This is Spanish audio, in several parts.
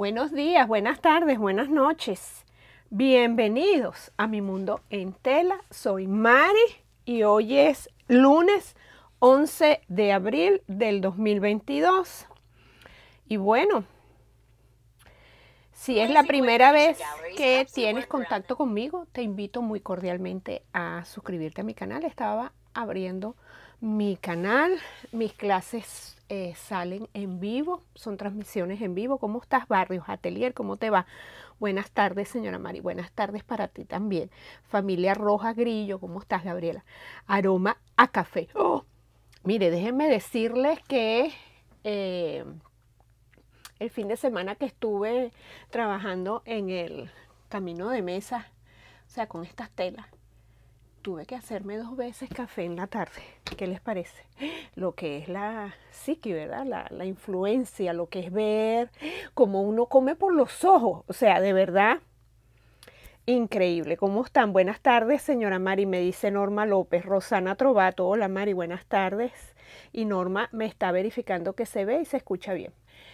Buenos días, buenas tardes, buenas noches. Bienvenidos a mi mundo en tela. Soy Mari y hoy es lunes 11 de abril del 2022. Y bueno, si es la primera vez que tienes contacto conmigo, te invito muy cordialmente a suscribirte a mi canal. Estaba abriendo mi canal, mis clases eh, salen en vivo, son transmisiones en vivo. ¿Cómo estás, Barrios Atelier? ¿Cómo te va? Buenas tardes, señora Mari. Buenas tardes para ti también. Familia Roja Grillo, ¿cómo estás, Gabriela? Aroma a café. Oh, mire, déjenme decirles que eh, el fin de semana que estuve trabajando en el camino de mesa, o sea, con estas telas, tuve que hacerme dos veces café en la tarde. ¿Qué les parece? Lo que es la psiqui, ¿verdad? La, influencia, lo que es ver, cómo uno come por los ojos. O sea, de verdad, increíble. ¿Cómo están? Buenas tardes, señora Mari. Me dice Norma López, Rosana Trovato. Hola Mari, buenas tardes. Y Norma me está verificando que se ve y se escucha bien.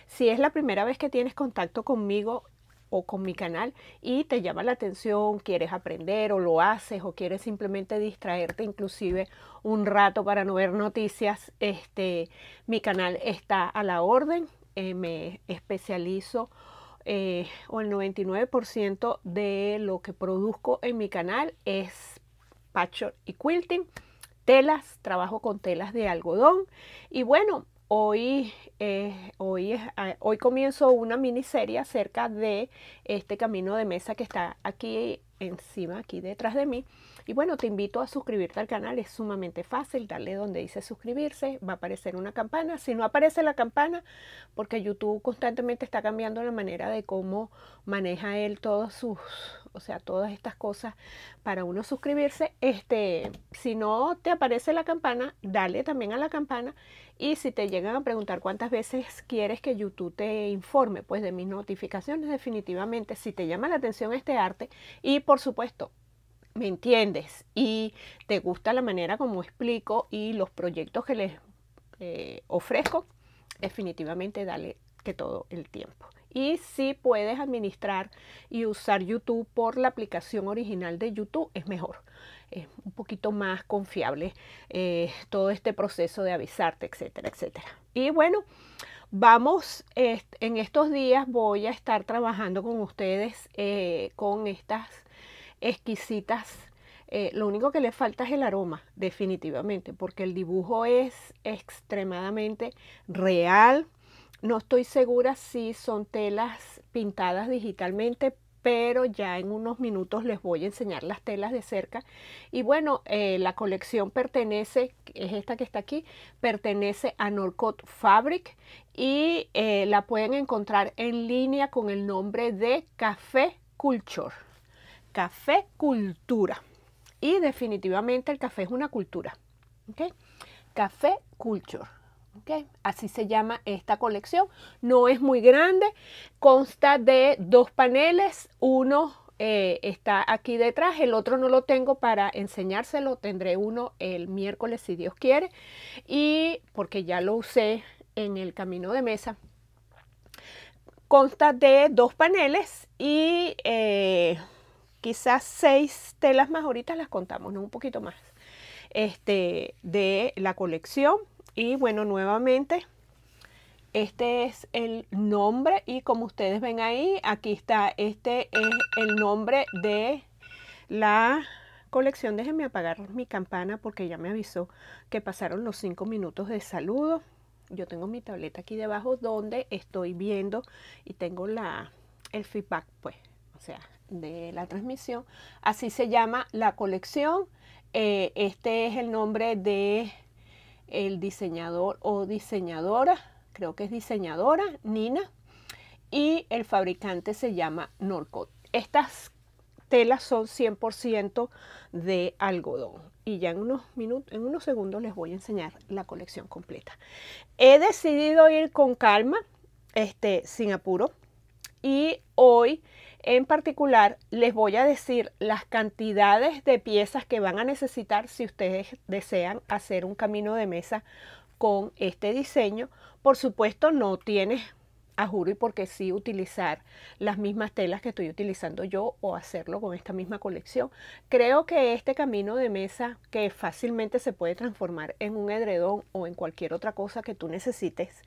Si es la primera vez que tienes contacto conmigo, o con mi canal y te llama la atención, quieres aprender o lo haces o quieres simplemente distraerte inclusive un rato para no ver noticias, este, mi canal está a la orden. Eh, me especializo eh, o el 99% de lo que produzco en mi canal es patchwork y quilting, telas, trabajo con telas de algodón y bueno, Hoy, eh, hoy, hoy comienzo una miniserie acerca de este camino de mesa que está aquí encima, aquí detrás de mí, y bueno, te invito a suscribirte al canal, es sumamente fácil, darle donde dice suscribirse, va a aparecer una campana. Si no aparece la campana, porque YouTube constantemente está cambiando la manera de cómo maneja él todos sus, o sea, todas estas cosas para uno suscribirse, este, si no te aparece la campana, dale también a la campana y si te llegan a preguntar cuántas veces quieres que YouTube te informe, pues de mis notificaciones definitivamente, si te llama la atención este arte y por supuesto ¿Me entiendes? Y te gusta la manera como explico y los proyectos que les eh, ofrezco, definitivamente dale que todo el tiempo. Y si puedes administrar y usar YouTube por la aplicación original de YouTube, es mejor. Es un poquito más confiable eh, todo este proceso de avisarte, etcétera, etcétera. Y bueno, vamos, en estos días voy a estar trabajando con ustedes eh, con estas exquisitas. Eh, lo único que le falta es el aroma, definitivamente, porque el dibujo es extremadamente real. No estoy segura si son telas pintadas digitalmente, pero ya en unos minutos les voy a enseñar las telas de cerca. Y bueno, eh, la colección pertenece, es esta que está aquí, pertenece a Norcot Fabric y eh, la pueden encontrar en línea con el nombre de Café Culture café cultura. Y definitivamente el café es una cultura. Café culture. ¿okay? Así se llama esta colección. No es muy grande. Consta de dos paneles. Uno eh, está aquí detrás. El otro no lo tengo para enseñárselo. Tendré uno el miércoles si Dios quiere. Y porque ya lo usé en el camino de mesa. Consta de dos paneles y eh, quizás seis telas más, ahorita las contamos, ¿no? un poquito más, este, de la colección. Y bueno, nuevamente, este es el nombre y como ustedes ven ahí, aquí está, este es el nombre de la colección. Déjenme apagar mi campana porque ya me avisó que pasaron los cinco minutos de saludo. Yo tengo mi tableta aquí debajo donde estoy viendo y tengo la, el feedback, pues, o sea, de la transmisión. Así se llama la colección. Eh, este es el nombre de el diseñador o diseñadora, creo que es diseñadora, Nina, y el fabricante se llama Norcot. Estas telas son 100% de algodón. Y ya en unos, minutos, en unos segundos les voy a enseñar la colección completa. He decidido ir con calma, este, sin apuro. Y hoy en particular, les voy a decir las cantidades de piezas que van a necesitar si ustedes desean hacer un camino de mesa con este diseño. Por supuesto, no tienes a juro y porque sí utilizar las mismas telas que estoy utilizando yo o hacerlo con esta misma colección. Creo que este camino de mesa que fácilmente se puede transformar en un edredón o en cualquier otra cosa que tú necesites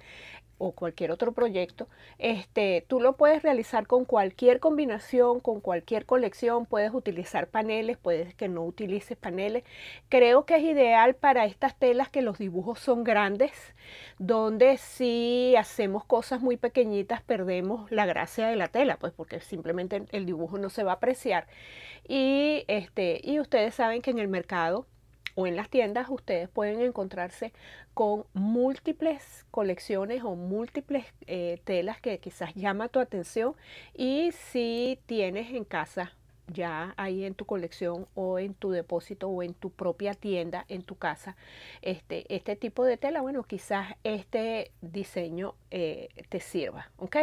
o cualquier otro proyecto, este, tú lo puedes realizar con cualquier combinación, con cualquier colección, puedes utilizar paneles, puedes que no utilices paneles. Creo que es ideal para estas telas que los dibujos son grandes, donde sí hacemos cosas muy pequeñas pequeñitas perdemos la gracia de la tela, pues porque simplemente el dibujo no se va a apreciar. Y, este, y ustedes saben que en el mercado o en las tiendas ustedes pueden encontrarse con múltiples colecciones o múltiples eh, telas que quizás llama tu atención y si tienes en casa ya ahí en tu colección o en tu depósito o en tu propia tienda, en tu casa, este, este tipo de tela, bueno, quizás este diseño eh, te sirva, ¿ok?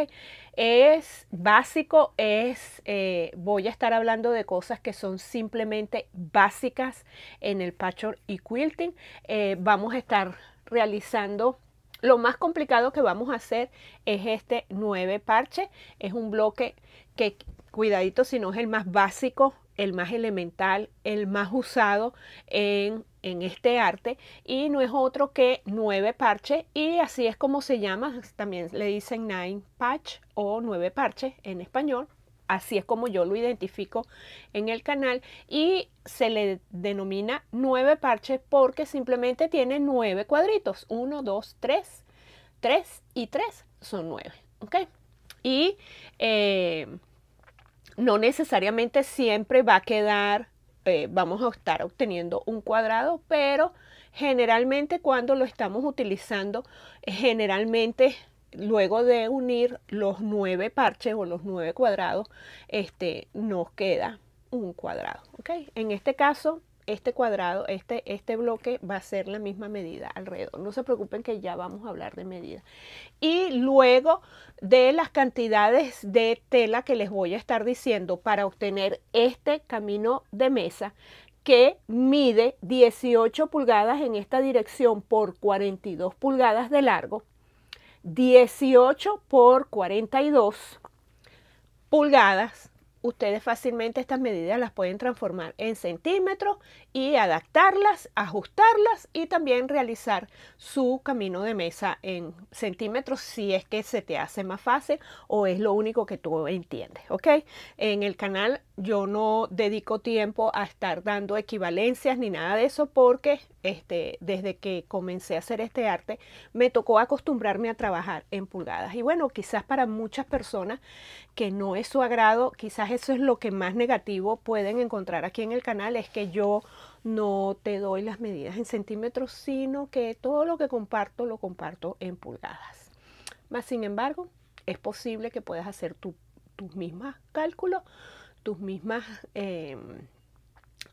Es básico, es, eh, voy a estar hablando de cosas que son simplemente básicas en el patchwork y quilting. Eh, vamos a estar realizando lo más complicado que vamos a hacer es este nueve parche. Es un bloque que cuidadito si no es el más básico, el más elemental, el más usado en, este arte y no es otro que nueve parches y así es como se llama, también le dicen nine patch o nueve parches en español. Así es como yo lo identifico en el canal y se le denomina nueve parches porque simplemente tiene nueve cuadritos. Uno, dos, tres, tres y tres son nueve. ¿Ok? Y eh, no necesariamente siempre va a quedar, eh, vamos a estar obteniendo un cuadrado, pero generalmente cuando lo estamos utilizando, generalmente luego de unir los nueve parches o los nueve cuadrados, este, nos queda un cuadrado. En este caso, este cuadrado, este, este bloque va a ser la misma medida alrededor. No se preocupen que ya vamos a hablar de medida. Y luego de las cantidades de tela que les voy a estar diciendo para obtener este camino de mesa, que mide 18 pulgadas en esta dirección por 42 pulgadas de largo, 18 por 42 pulgadas ustedes fácilmente estas medidas las pueden transformar en centímetros y adaptarlas, ajustarlas y también realizar su camino de mesa en centímetros si es que se te hace más fácil o es lo único que tú entiendes, ¿ok? En el canal yo no dedico tiempo a estar dando equivalencias ni nada de eso porque este, desde que comencé a hacer este arte me tocó acostumbrarme a trabajar en pulgadas. Y bueno, quizás para muchas personas que no es su agrado, quizás eso es lo que más negativo pueden encontrar aquí en el canal, es que yo no te doy las medidas en centímetros, sino que todo lo que comparto lo comparto en pulgadas. Más sin embargo, es posible que puedas hacer tus mismas mismos cálculos tus mismas em,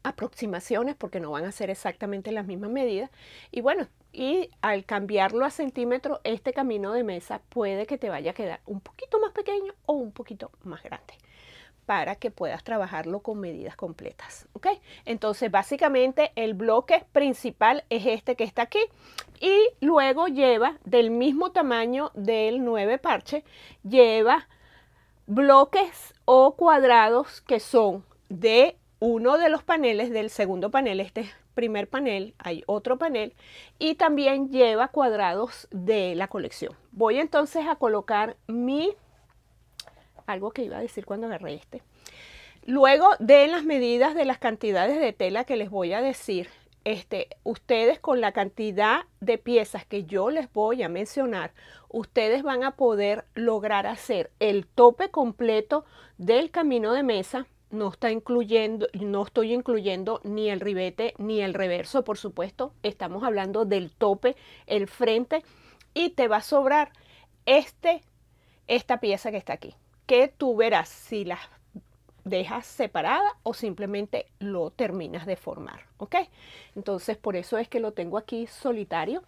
aproximaciones porque no van a ser exactamente las mismas medidas. Y bueno, y al cambiarlo a centímetro, este camino de mesa puede que te vaya a quedar un poquito más pequeño o un poquito más grande para que puedas trabajarlo con medidas completas. ¿ok? Entonces, básicamente el bloque principal es este que está aquí y luego lleva del mismo tamaño del 9 parche, lleva bloques o cuadrados que son de uno de los paneles, del segundo panel, este es primer panel, hay otro panel y también lleva cuadrados de la colección. Voy entonces a colocar mi, algo que iba a decir cuando agarré este. Luego de las medidas de las cantidades de tela que les voy a decir, este, ustedes con la cantidad de piezas que yo les voy a mencionar, ustedes van a poder lograr hacer el tope completo del camino de mesa. No, está incluyendo, no estoy incluyendo ni el ribete ni el reverso, por supuesto. Estamos hablando del tope, el frente, y te va a sobrar este, esta pieza que está aquí. Que tú verás si las dejas separada o simplemente lo terminas de formar, ¿ok? Entonces por eso es que lo tengo aquí solitario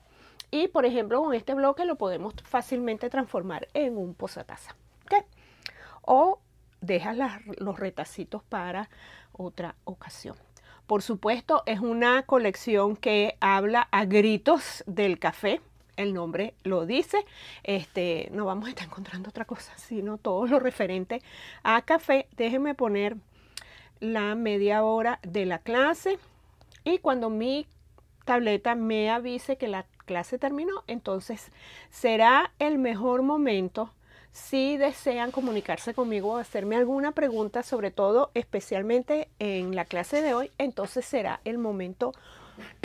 y por ejemplo con este bloque lo podemos fácilmente transformar en un posataza, ¿ok? O dejas los retacitos para otra ocasión. Por supuesto es una colección que habla a gritos del café, el nombre lo dice, este, no vamos a estar encontrando otra cosa, sino todo lo referente a café. Déjenme poner la media hora de la clase y cuando mi tableta me avise que la clase terminó, entonces será el mejor momento si desean comunicarse conmigo o hacerme alguna pregunta, sobre todo especialmente en la clase de hoy, entonces será el momento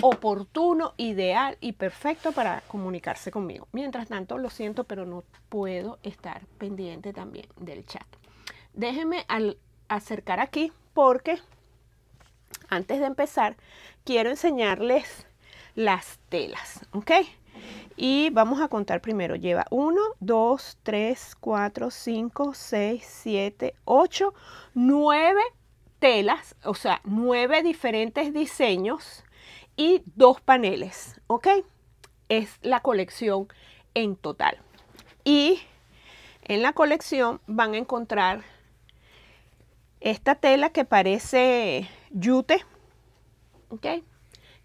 oportuno, ideal y perfecto para comunicarse conmigo. Mientras tanto, lo siento, pero no puedo estar pendiente también del chat. Déjenme acercar aquí porque antes de empezar quiero enseñarles las telas, ¿ok? Y vamos a contar primero. Lleva 1, 2, 3, 4, 5, 6, 7, 8, 9 telas, o sea, 9 diferentes diseños y dos paneles, ¿ok? Es la colección en total. Y en la colección van a encontrar esta tela que parece yute, ¿ok?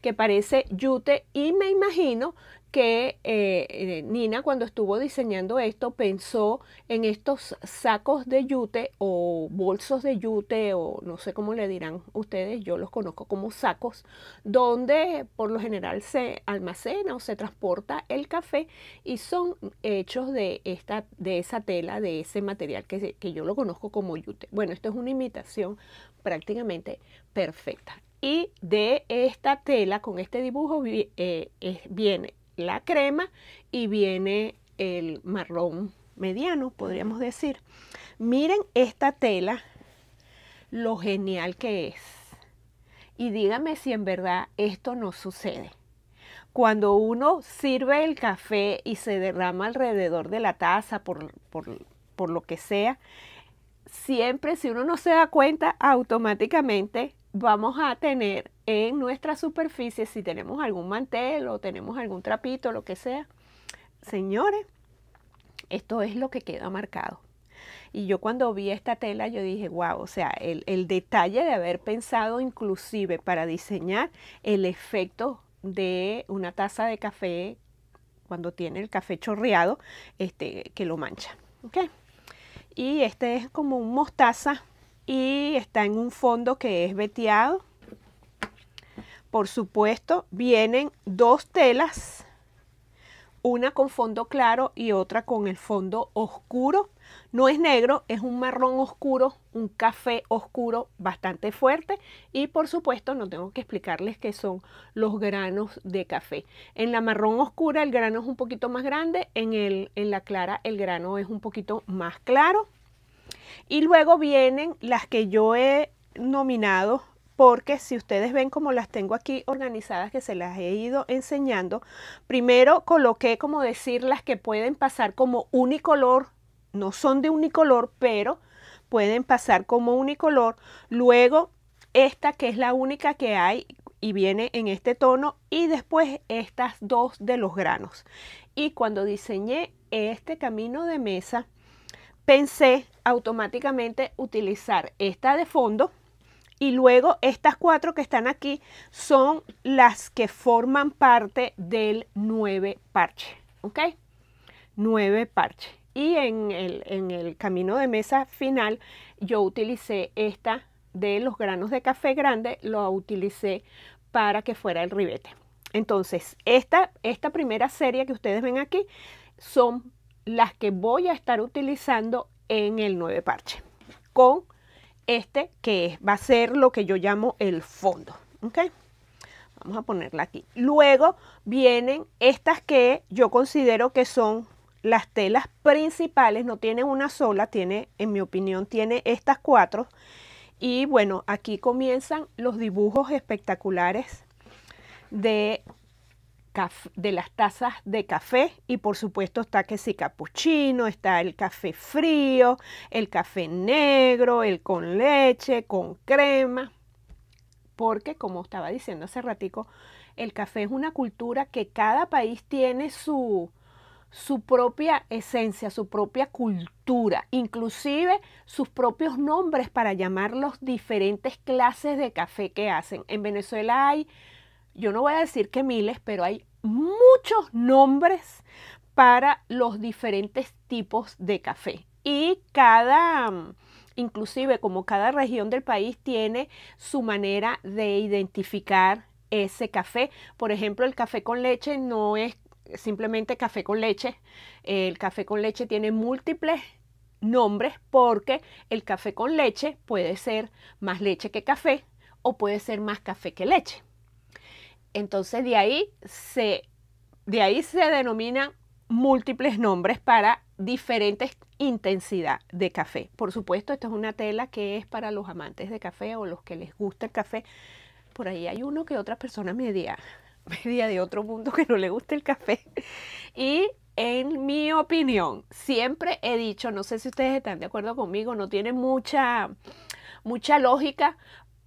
Que parece yute y me imagino que eh, eh, Nina cuando estuvo diseñando esto pensó en estos sacos de yute o bolsos de yute o no sé cómo le dirán ustedes, yo los conozco como sacos, donde por lo general se almacena o se transporta el café y son hechos de, esta, de esa tela, de ese material que, que yo lo conozco como yute. Bueno, esto es una imitación prácticamente perfecta. Y de esta tela, con este dibujo, eh, viene la crema y viene el marrón mediano, podríamos decir. Miren esta tela, lo genial que es. Y dígame si en verdad esto no sucede. Cuando uno sirve el café y se derrama alrededor de la taza por, por lo que sea, siempre si uno no se da cuenta, automáticamente vamos a tener en nuestra superficie, si tenemos algún mantel o tenemos algún trapito, lo que sea. Señores, esto es lo que queda marcado. Y yo cuando vi esta tela, yo dije, wow, o sea, el, detalle de haber pensado inclusive para diseñar el efecto de una taza de café cuando tiene el café chorreado, este, que lo mancha. Y este es como un mostaza y está en un fondo que es veteado por supuesto, vienen dos telas, una con fondo claro y otra con el fondo oscuro. No es negro, es un marrón oscuro, un café oscuro bastante fuerte y por supuesto no tengo que explicarles qué son los granos de café. En la marrón oscura el grano es un poquito más grande, en, el, en la clara el grano es un poquito más claro. Y luego vienen las que yo he nominado porque si ustedes ven como las tengo aquí organizadas que se las he ido enseñando, primero coloqué como decir las que pueden pasar como unicolor, no son de unicolor, pero pueden pasar como unicolor. Luego esta que es la única que hay y viene en este tono y después estas dos de los granos. Y cuando diseñé este camino de mesa, pensé automáticamente utilizar esta de fondo y luego estas cuatro que están aquí son las que forman parte del 9 parche. ¿Ok? 9 parche. Y en el, camino de mesa final yo utilicé esta de los granos de café grande, lo utilicé para que fuera el ribete. Entonces, esta, esta primera serie que ustedes ven aquí son las que voy a estar utilizando en el 9 parche con este que va a ser lo que yo llamo el fondo. Vamos a ponerla aquí. Luego vienen estas que yo considero que son las telas principales, no tiene una sola, tiene, en mi opinión, tiene estas cuatro. Y bueno, aquí comienzan los dibujos espectaculares de de las tazas de café y por supuesto está que si capuchino, está el café frío, el café negro, el con leche, con crema, porque como estaba diciendo hace ratico, el café es una cultura que cada país tiene su, su propia esencia, su propia cultura, inclusive sus propios nombres para llamar los diferentes clases de café que hacen. En Venezuela hay yo no voy a decir que miles, pero hay muchos nombres para los diferentes tipos de café. Y cada, inclusive como cada región del país tiene su manera de identificar ese café. Por ejemplo, el café con leche no es simplemente café con leche. El café con leche tiene múltiples nombres porque el café con leche puede ser más leche que café o puede ser más café que leche. Entonces de ahí se, de ahí se denominan múltiples nombres para diferentes intensidad de café. Por supuesto, esto es una tela que es para los amantes de café o los que les gusta el café. Por ahí hay uno que otra persona media, media de otro mundo que no le gusta el café. Y en mi opinión, siempre he dicho, no sé si ustedes están de acuerdo conmigo, no tiene mucha, mucha lógica,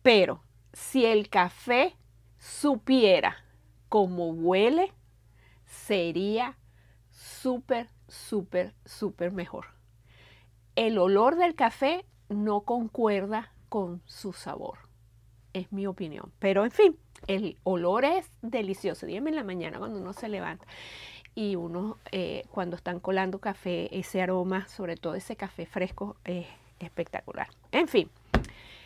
pero si el café supiera cómo huele, sería súper, súper, súper mejor. El olor del café no concuerda con su sabor. Es mi opinión. Pero en fin, el olor es delicioso. Dígame en la mañana cuando uno se levanta y uno eh, cuando están colando café, ese aroma, sobre todo ese café fresco, es espectacular. En fin,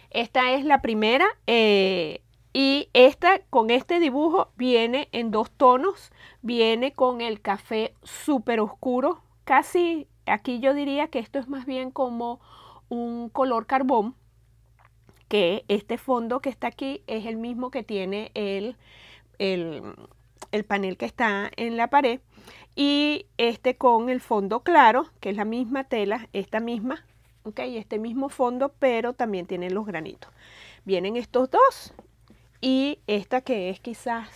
esta es la primera. Eh, y esta, con este dibujo viene en dos tonos, viene con el café súper oscuro, casi aquí yo diría que esto es más bien como un color carbón, que este fondo que está aquí es el mismo que tiene el, el, panel que está en la pared y este con el fondo claro, que es la misma tela, esta misma, ok, este mismo fondo, pero también tiene los granitos. Vienen estos dos y esta que es quizás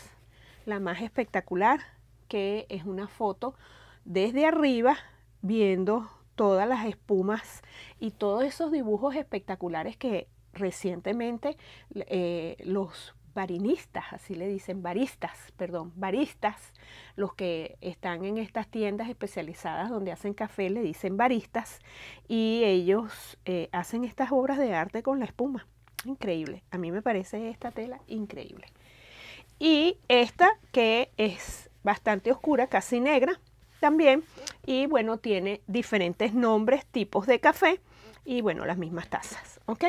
la más espectacular, que es una foto desde arriba viendo todas las espumas y todos esos dibujos espectaculares que recientemente eh, los barinistas, así le dicen baristas, perdón, baristas, los que están en estas tiendas especializadas donde hacen café, le dicen baristas, y ellos eh, hacen estas obras de arte con la espuma increíble. A mí me parece esta tela increíble. Y esta que es bastante oscura, casi negra también. Y bueno, tiene diferentes nombres, tipos de café y bueno, las mismas tazas. ¿Ok?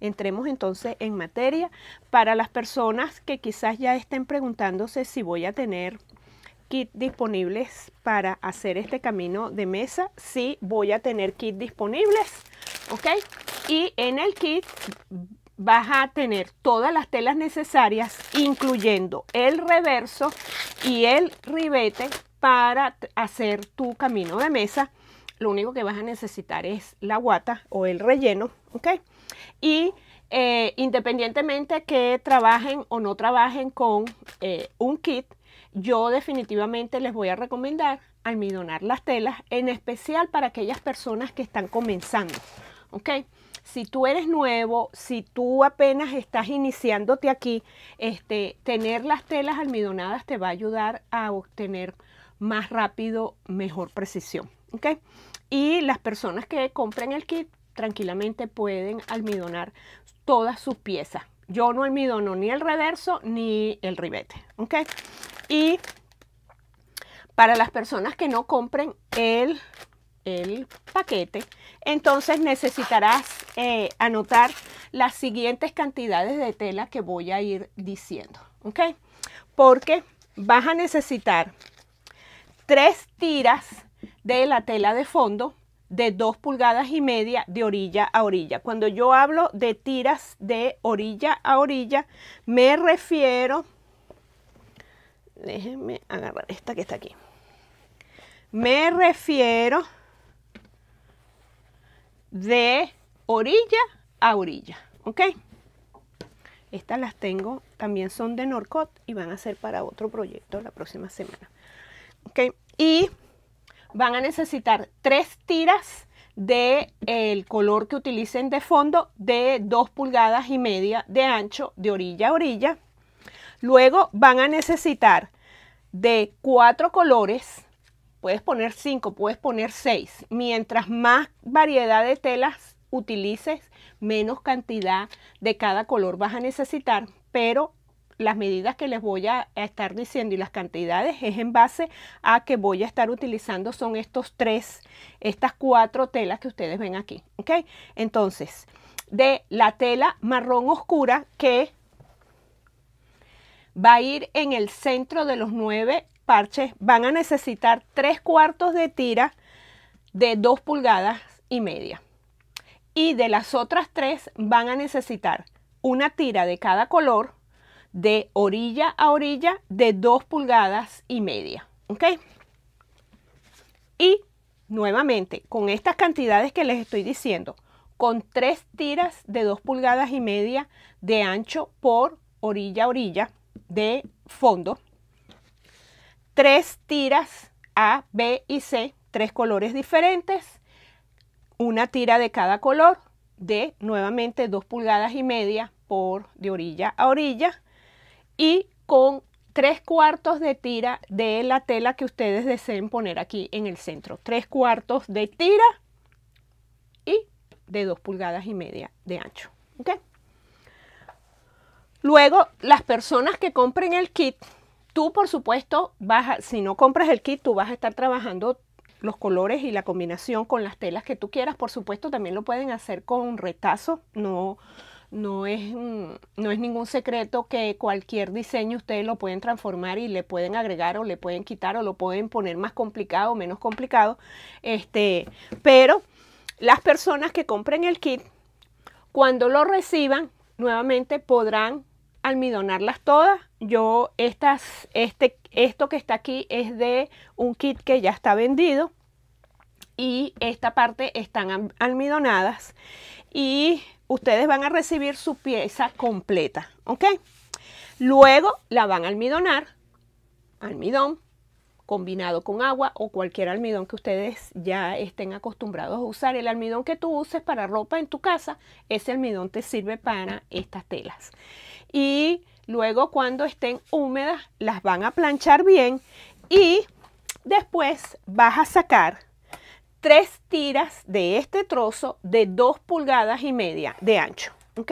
Entremos entonces en materia. Para las personas que quizás ya estén preguntándose si voy a tener kit disponibles para hacer este camino de mesa, sí voy a tener kit disponibles. ¿Ok? Y en el kit vas a tener todas las telas necesarias, incluyendo el reverso y el ribete para hacer tu camino de mesa. Lo único que vas a necesitar es la guata o el relleno, ¿ok? Y eh, independientemente que trabajen o no trabajen con eh, un kit, yo definitivamente les voy a recomendar almidonar las telas, en especial para aquellas personas que están comenzando, ¿ok? si tú eres nuevo, si tú apenas estás iniciándote aquí, este, tener las telas almidonadas te va a ayudar a obtener más rápido, mejor precisión. Y las personas que compren el kit tranquilamente pueden almidonar todas sus piezas. Yo no almidono ni el reverso ni el ribete. Y para las personas que no compren el el paquete, entonces necesitarás eh, anotar las siguientes cantidades de tela que voy a ir diciendo, ¿ok? Porque vas a necesitar tres tiras de la tela de fondo de dos pulgadas y media de orilla a orilla. Cuando yo hablo de tiras de orilla a orilla, me refiero, déjenme agarrar esta que está aquí, me refiero de orilla a orilla, ¿ok? Estas las tengo, también son de Norcot y van a ser para otro proyecto la próxima semana. ¿Ok? Y van a necesitar tres tiras de el color que utilicen de fondo de dos pulgadas y media de ancho de orilla a orilla. Luego van a necesitar de cuatro colores puedes poner cinco, puedes poner seis. Mientras más variedad de telas utilices, menos cantidad de cada color vas a necesitar, pero las medidas que les voy a estar diciendo y las cantidades es en base a que voy a estar utilizando son estos tres, estas cuatro telas que ustedes ven aquí, ¿ok? Entonces, de la tela marrón oscura que va a ir en el centro de los nueve parches van a necesitar tres cuartos de tira de dos pulgadas y media. Y de las otras tres van a necesitar una tira de cada color de orilla a orilla de dos pulgadas y media. ¿Ok? Y nuevamente, con estas cantidades que les estoy diciendo, con tres tiras de dos pulgadas y media de ancho por orilla a orilla de fondo, tres tiras A, B y C, tres colores diferentes, una tira de cada color de nuevamente dos pulgadas y media por de orilla a orilla y con tres cuartos de tira de la tela que ustedes deseen poner aquí en el centro. Tres cuartos de tira y de dos pulgadas y media de ancho. Luego, las personas que compren el kit Tú, por supuesto, si no compras el kit, tú vas a estar trabajando los colores y la combinación con las telas que tú quieras. Por supuesto, también lo pueden hacer con retazo. No, no, es, no es ningún secreto que cualquier diseño ustedes lo pueden transformar y le pueden agregar o le pueden quitar o lo pueden poner más complicado o menos complicado. Este, pero las personas que compren el kit, cuando lo reciban, nuevamente podrán almidonarlas todas. Yo estas, este, esto que está aquí es de un kit que ya está vendido y esta parte están almidonadas y ustedes van a recibir su pieza completa, ¿ok? Luego la van a almidonar, almidón combinado con agua o cualquier almidón que ustedes ya estén acostumbrados a usar. El almidón que tú uses para ropa en tu casa, ese almidón te sirve para estas telas y luego cuando estén húmedas las van a planchar bien y después vas a sacar tres tiras de este trozo de dos pulgadas y media de ancho. ¿Ok?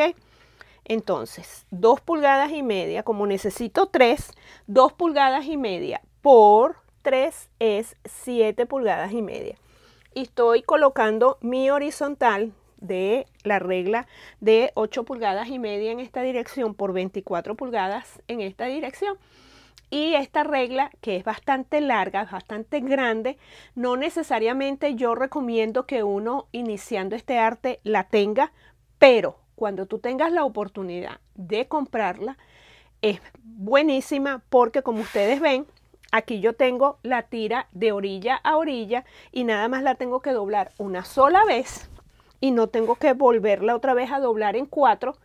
Entonces, dos pulgadas y media, como necesito tres, dos pulgadas y media por tres es 7 pulgadas y media. Y estoy colocando mi horizontal de la regla de 8 pulgadas y media en esta dirección por 24 pulgadas en esta dirección. Y esta regla, que es bastante larga, bastante grande, no necesariamente yo recomiendo que uno iniciando este arte la tenga, pero cuando tú tengas la oportunidad de comprarla, es buenísima porque como ustedes ven, aquí yo tengo la tira de orilla a orilla y nada más la tengo que doblar una sola vez y no tengo que volverla otra vez a doblar en cuatro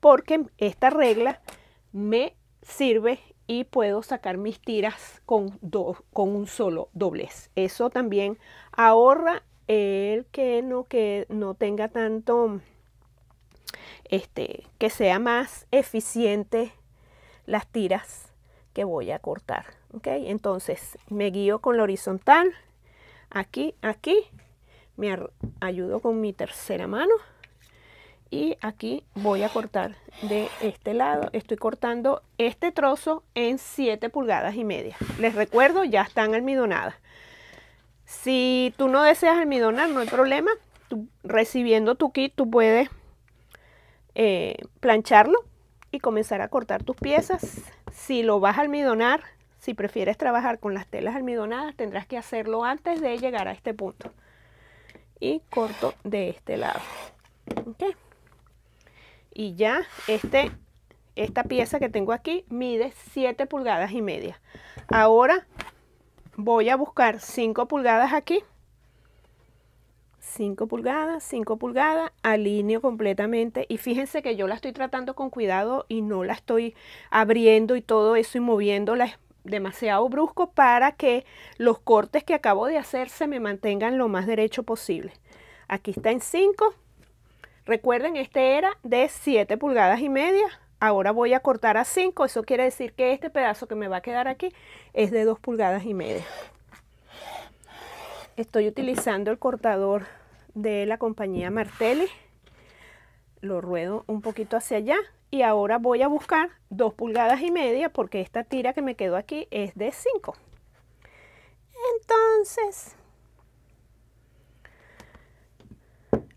porque esta regla me sirve y puedo sacar mis tiras con, con un solo doblez. Eso también ahorra el que no, que no tenga tanto, este, que sea más eficiente las tiras que voy a cortar. Entonces me guío con la horizontal, aquí, aquí me ayudo con mi tercera mano y aquí voy a cortar de este lado. Estoy cortando este trozo en 7 pulgadas y media. Les recuerdo, ya están almidonadas. Si tú no deseas almidonar, no hay problema. recibiendo tu kit, tú puedes eh, plancharlo y comenzar a cortar tus piezas. Si lo vas a almidonar, si prefieres trabajar con las telas almidonadas, tendrás que hacerlo antes de llegar a este punto y corto de este lado. Y ya este, esta pieza que tengo aquí mide 7 pulgadas y media. Ahora voy a buscar 5 pulgadas aquí. 5 pulgadas, 5 pulgadas, alineo completamente y fíjense que yo la estoy tratando con cuidado y no la estoy abriendo y todo eso y moviendo espalda demasiado brusco para que los cortes que acabo de hacer se me mantengan lo más derecho posible. Aquí está en 5. Recuerden, este era de 7 pulgadas y media. Ahora voy a cortar a 5. Eso quiere decir que este pedazo que me va a quedar aquí es de 2 pulgadas y media. Estoy utilizando el cortador de la compañía Martelli. Lo ruedo un poquito hacia allá y ahora voy a buscar 2 pulgadas y media porque esta tira que me quedó aquí es de 5 entonces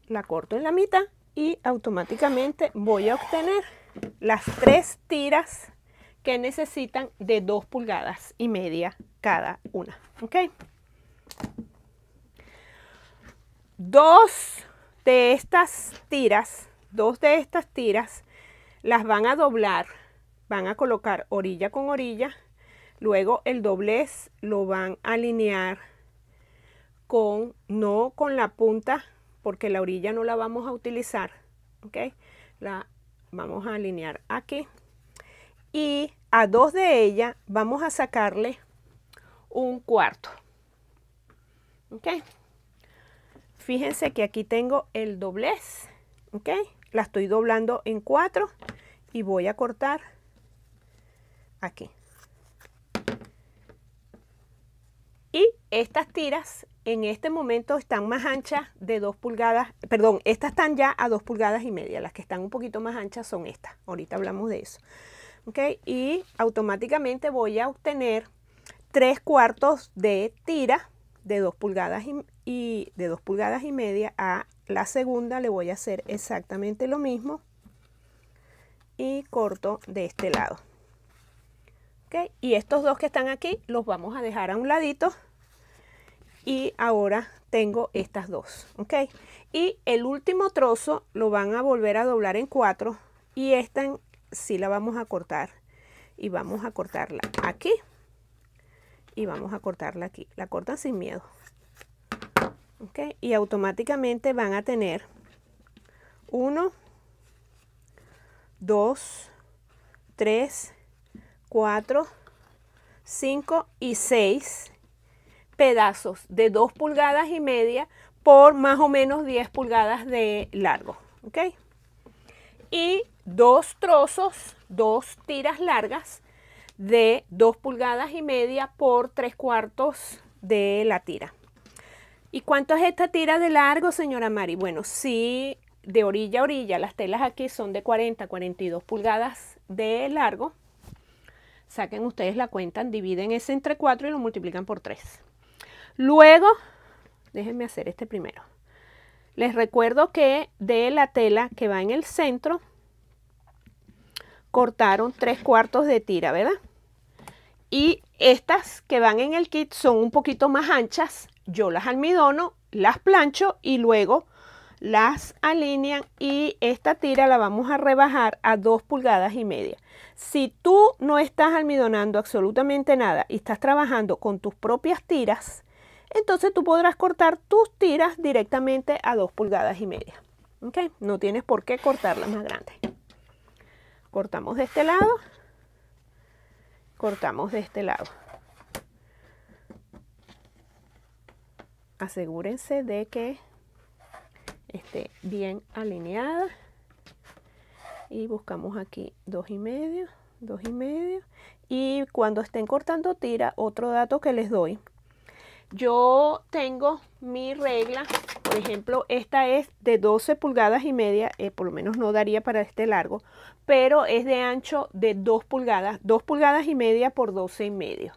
la corto en la mitad y automáticamente voy a obtener las tres tiras que necesitan de 2 pulgadas y media cada una ok dos de estas tiras dos de estas tiras las van a doblar, van a colocar orilla con orilla, luego el doblez lo van a alinear con, no con la punta, porque la orilla no la vamos a utilizar, ¿ok? La vamos a alinear aquí. Y a dos de ella vamos a sacarle un cuarto, ¿ok? Fíjense que aquí tengo el doblez, ¿ok? la estoy doblando en cuatro y voy a cortar aquí. Y estas tiras en este momento están más anchas de 2 pulgadas, perdón, estas están ya a dos pulgadas y media, las que están un poquito más anchas son estas, ahorita hablamos de eso. ¿Okay? Y automáticamente voy a obtener tres cuartos de tira de dos pulgadas y, de dos pulgadas y media a la segunda le voy a hacer exactamente lo mismo y corto de este lado. Y estos dos que están aquí los vamos a dejar a un ladito y ahora tengo estas dos. Y el último trozo lo van a volver a doblar en cuatro y esta sí la vamos a cortar y vamos a cortarla aquí y vamos a cortarla aquí. La cortan sin miedo. Y automáticamente van a tener 1, 2, 3, 4, 5 y 6 pedazos de 2 pulgadas y media por más o menos 10 pulgadas de largo. Y dos trozos, dos tiras largas de 2 pulgadas y media por 3 cuartos de la tira. ¿Y cuánto es esta tira de largo, señora Mari? Bueno, sí, de orilla a orilla, las telas aquí son de 40, 42 pulgadas de largo. Saquen ustedes la cuenta, dividen ese entre 4 y lo multiplican por 3. Luego, déjenme hacer este primero. Les recuerdo que de la tela que va en el centro, cortaron 3 cuartos de tira, ¿verdad? Y estas que van en el kit son un poquito más anchas, yo las almidono, las plancho y luego las alinean y esta tira la vamos a rebajar a 2 pulgadas y media. Si tú no estás almidonando absolutamente nada y estás trabajando con tus propias tiras, entonces tú podrás cortar tus tiras directamente a 2 pulgadas y media. ¿Okay? No tienes por qué cortarlas más grande. Cortamos de este lado, cortamos de este lado. asegúrense de que esté bien alineada y buscamos aquí dos y medio dos y medio y cuando estén cortando tira otro dato que les doy yo tengo mi regla por ejemplo esta es de 12 pulgadas y media eh, por lo menos no daría para este largo pero es de ancho de 2 pulgadas 2 pulgadas y media por 12 y medio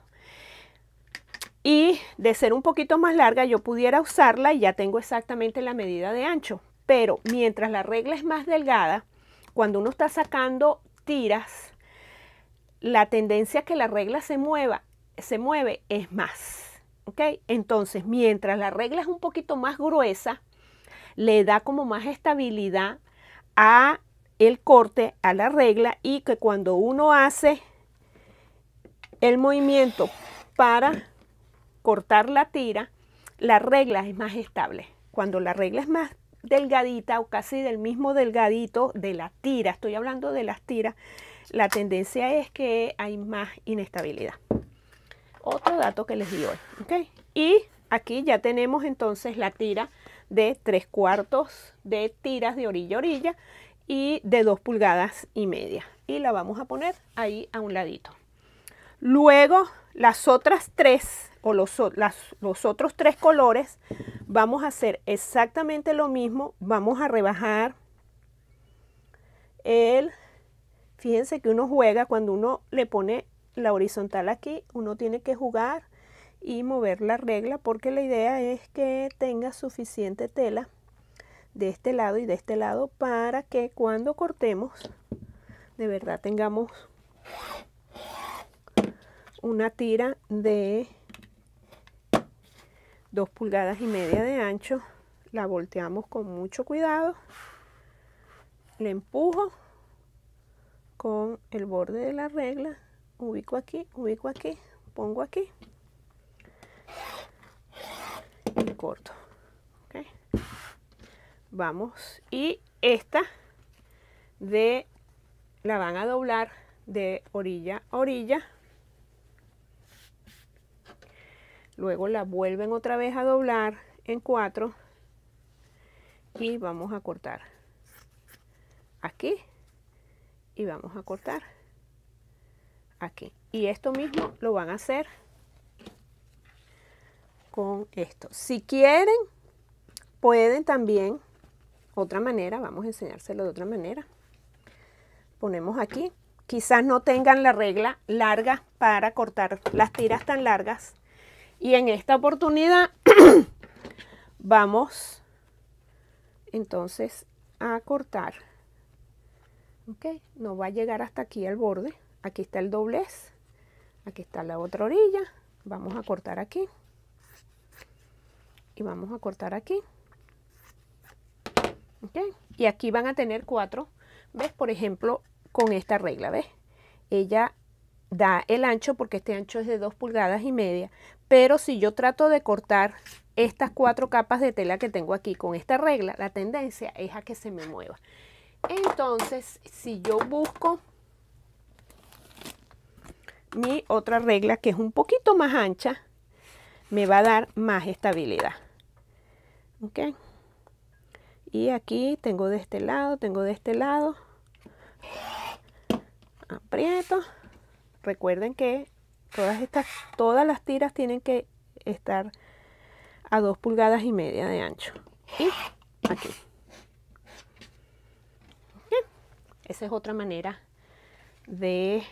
y de ser un poquito más larga yo pudiera usarla y ya tengo exactamente la medida de ancho. Pero mientras la regla es más delgada, cuando uno está sacando tiras, la tendencia a que la regla se mueva, se mueve es más. ¿ok? Entonces, mientras la regla es un poquito más gruesa, le da como más estabilidad a el corte, a la regla y que cuando uno hace el movimiento para cortar la tira, la regla es más estable. Cuando la regla es más delgadita o casi del mismo delgadito de la tira, estoy hablando de las tiras, la tendencia es que hay más inestabilidad. Otro dato que les di hoy. Y aquí ya tenemos entonces la tira de tres cuartos de tiras de orilla a orilla y de dos pulgadas y media. Y la vamos a poner ahí a un ladito. Luego las otras tres o los, los otros tres colores, vamos a hacer exactamente lo mismo. Vamos a rebajar el... Fíjense que uno juega cuando uno le pone la horizontal aquí, uno tiene que jugar y mover la regla porque la idea es que tenga suficiente tela de este lado y de este lado para que cuando cortemos de verdad tengamos una tira de 2 pulgadas y media de ancho. La volteamos con mucho cuidado. Le empujo con el borde de la regla. Ubico aquí, ubico aquí, pongo aquí. Y corto. Vamos. Y esta de la van a doblar de orilla a orilla luego la vuelven otra vez a doblar en cuatro y vamos a cortar aquí y vamos a cortar aquí y esto mismo lo van a hacer con esto si quieren pueden también otra manera vamos a enseñárselo de otra manera ponemos aquí quizás no tengan la regla larga para cortar las tiras tan largas y en esta oportunidad vamos entonces a cortar. No va a llegar hasta aquí al borde. Aquí está el doblez. Aquí está la otra orilla. Vamos a cortar aquí. Y vamos a cortar aquí. Y aquí van a tener cuatro. ¿Ves? Por ejemplo, con esta regla, ¿ves? Ella da el ancho porque este ancho es de 2 pulgadas y media, pero si yo trato de cortar estas cuatro capas de tela que tengo aquí con esta regla, la tendencia es a que se me mueva. Entonces, si yo busco mi otra regla que es un poquito más ancha, me va a dar más estabilidad. ¿Ok? Y aquí tengo de este lado, tengo de este lado. Aprieto. Recuerden que Todas estas, todas las tiras tienen que estar a dos pulgadas y media de ancho. Y aquí. Esa es otra manera de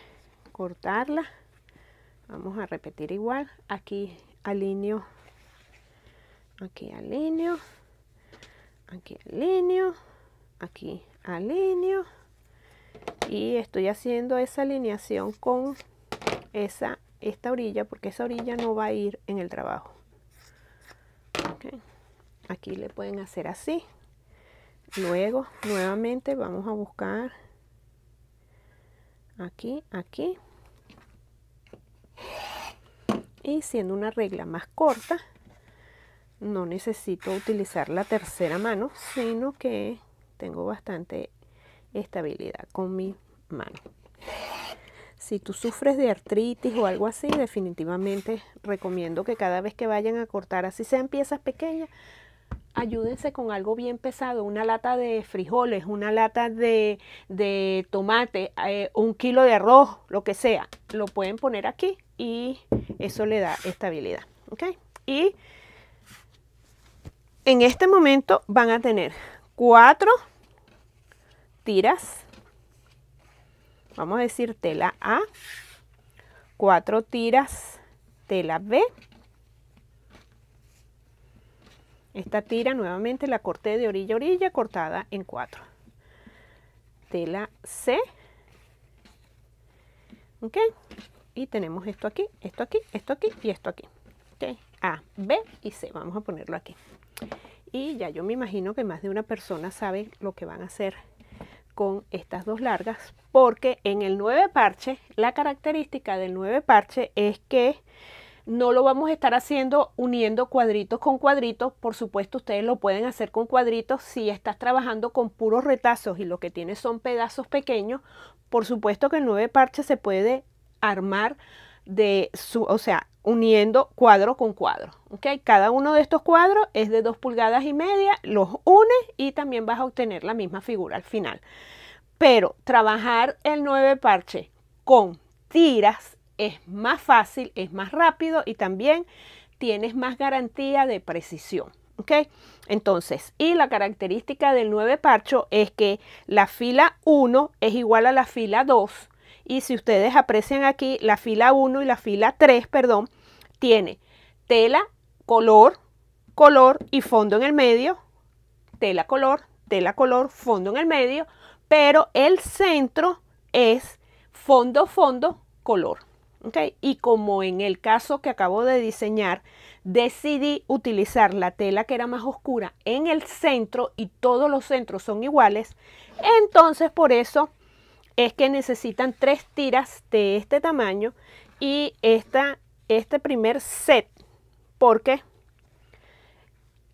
cortarla. Vamos a repetir igual. Aquí alineo, aquí alineo, aquí alineo, aquí alineo. Y estoy haciendo esa alineación con esa esta orilla porque esa orilla no va a ir en el trabajo. Aquí le pueden hacer así. Luego, nuevamente vamos a buscar aquí, aquí. Y siendo una regla más corta, no necesito utilizar la tercera mano, sino que tengo bastante estabilidad con mi mano. Si tú sufres de artritis o algo así, definitivamente recomiendo que cada vez que vayan a cortar, así sean piezas pequeñas, ayúdense con algo bien pesado, una lata de frijoles, una lata de, tomate, eh, un kilo de arroz, lo que sea. Lo pueden poner aquí y eso le da estabilidad. ¿okay? Y en este momento van a tener cuatro tiras vamos a decir tela A, cuatro tiras tela B. Esta tira nuevamente la corté de orilla a orilla cortada en cuatro. Tela C. ¿Ok? Y tenemos esto aquí, esto aquí, esto aquí y esto aquí. A, B y C. Vamos a ponerlo aquí. Y ya yo me imagino que más de una persona sabe lo que van a hacer con estas dos largas porque en el 9 parche, la característica del 9 parche es que no lo vamos a estar haciendo uniendo cuadritos con cuadritos. Por supuesto, ustedes lo pueden hacer con cuadritos. Si estás trabajando con puros retazos y lo que tienes son pedazos pequeños, por supuesto que el 9 parche se puede armar de su, o sea, uniendo cuadro con cuadro. ¿okay? Cada uno de estos cuadros es de 2 pulgadas y media, los unes y también vas a obtener la misma figura al final. Pero trabajar el 9 parche con tiras es más fácil, es más rápido y también tienes más garantía de precisión. ¿okay? Entonces, y la característica del 9 parche es que la fila 1 es igual a la fila 2, y si ustedes aprecian aquí, la fila 1 y la fila 3, perdón, tiene tela, color, color y fondo en el medio, tela, color, tela, color, fondo en el medio, pero el centro es fondo, fondo, color. Y como en el caso que acabo de diseñar, decidí utilizar la tela que era más oscura en el centro y todos los centros son iguales, entonces por eso es que necesitan tres tiras de este tamaño y esta este primer set porque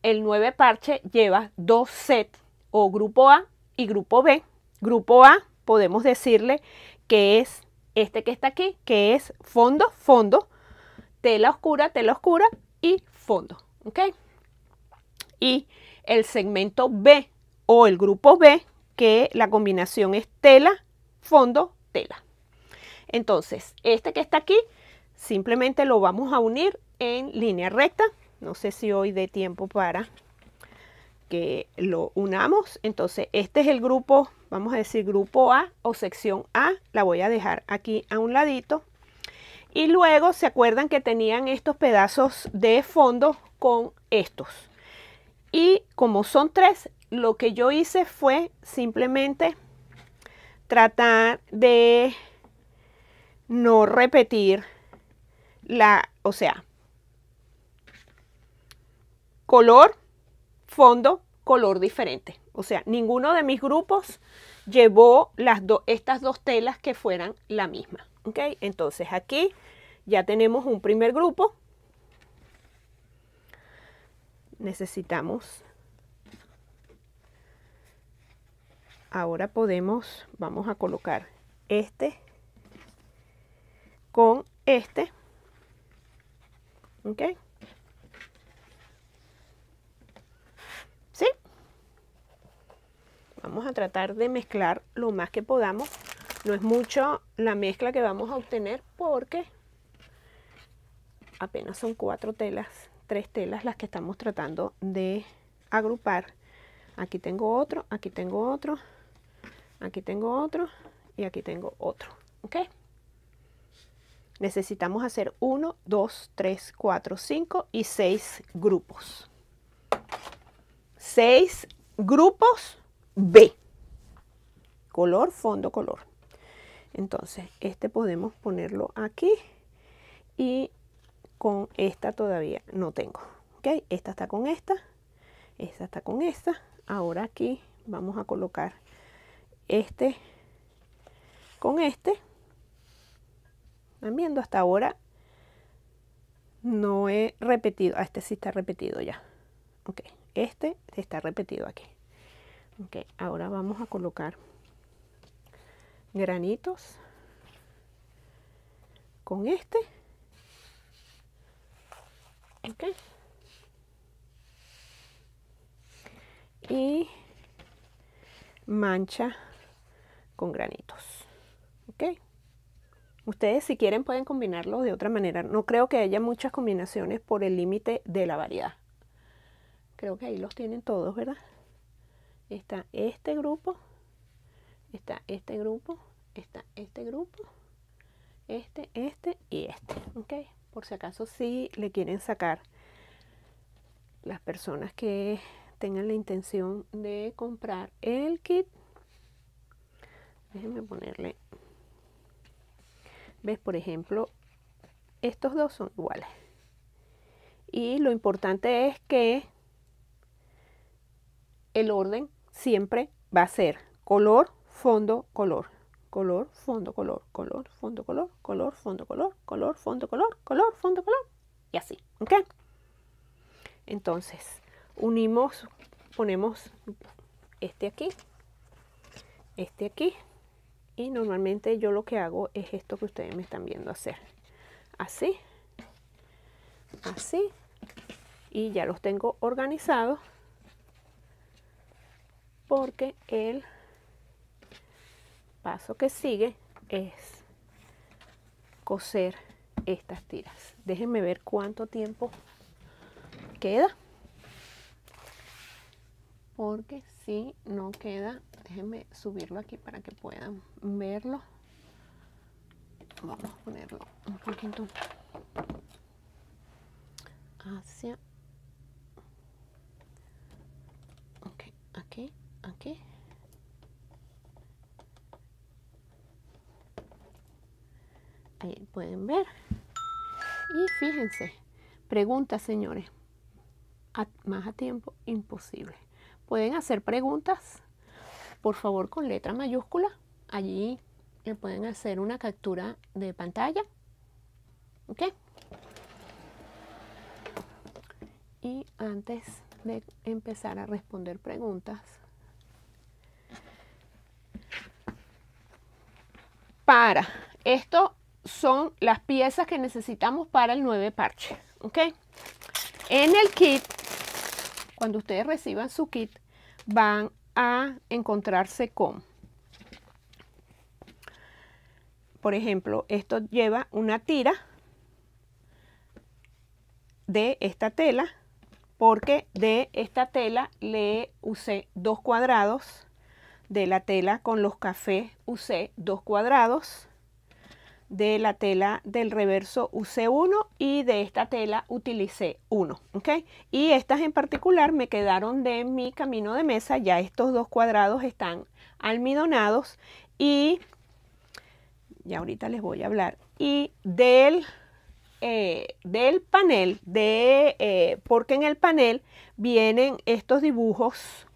el 9 parche lleva dos sets o grupo A y grupo B. Grupo A podemos decirle que es este que está aquí, que es fondo, fondo, tela oscura, tela oscura y fondo. ¿Ok? Y el segmento B o el grupo B, que la combinación es tela, fondo, tela. Entonces, este que está aquí Simplemente lo vamos a unir en línea recta. No sé si hoy dé tiempo para que lo unamos. Entonces, este es el grupo, vamos a decir grupo A o sección A. La voy a dejar aquí a un ladito. Y luego, ¿se acuerdan que tenían estos pedazos de fondo con estos? Y como son tres, lo que yo hice fue simplemente tratar de no repetir la, o sea, color, fondo, color diferente. O sea, ninguno de mis grupos llevó las estas dos telas que fueran la misma. ¿ok? Entonces aquí ya tenemos un primer grupo. Necesitamos. Ahora podemos, vamos a colocar este con este. ¿Ok? ¿Sí? Vamos a tratar de mezclar lo más que podamos. No es mucho la mezcla que vamos a obtener porque apenas son cuatro telas, tres telas las que estamos tratando de agrupar. Aquí tengo otro, aquí tengo otro, aquí tengo otro y aquí tengo otro. ¿Ok? necesitamos hacer 1, 2, 3, 4, 5 y 6 grupos. 6 grupos B. Color, fondo, color. Entonces, este podemos ponerlo aquí y con esta todavía no tengo. ¿ok? Esta está con esta, esta está con esta. Ahora aquí vamos a colocar este con este viendo hasta ahora, no he repetido. este sí está repetido ya. Ok, este está repetido aquí. Ok, ahora vamos a colocar granitos con este. Ok. Y mancha con granitos. Ok. Ustedes si quieren pueden combinarlo de otra manera. No creo que haya muchas combinaciones por el límite de la variedad. Creo que ahí los tienen todos, ¿verdad? Está este grupo, está este grupo, está este grupo, este, este y este. ¿Ok? Por si acaso si sí le quieren sacar las personas que tengan la intención de comprar el kit. Déjenme ponerle ¿Ves? Por ejemplo, estos dos son iguales. Y lo importante es que el orden siempre va a ser color, fondo, color. Color, fondo, color, color, fondo, color, color, fondo, color, color, fondo, color, color, fondo, color. Y así, ¿ok? Entonces, unimos, ponemos este aquí, este aquí, y normalmente yo lo que hago es esto que ustedes me están viendo hacer así así y ya los tengo organizados porque el paso que sigue es coser estas tiras déjenme ver cuánto tiempo queda porque si no queda déjenme subirlo aquí para que puedan verlo vamos a ponerlo un poquito hacia ok aquí aquí ahí pueden ver y fíjense preguntas señores más a tiempo imposible pueden hacer preguntas por favor con letra mayúscula. Allí le pueden hacer una captura de pantalla. ¿Ok? Y antes de empezar a responder preguntas, para, esto son las piezas que necesitamos para el 9 parche. ¿Ok? En el kit, cuando ustedes reciban su kit, van a encontrarse con. Por ejemplo, esto lleva una tira de esta tela porque de esta tela le usé dos cuadrados, de la tela con los cafés usé dos cuadrados de la tela del reverso usé uno y de esta tela utilicé uno, ¿ok? Y estas en particular me quedaron de mi camino de mesa, ya estos dos cuadrados están almidonados y ya ahorita les voy a hablar, y del, eh, del panel, de, eh, porque en el panel vienen estos dibujos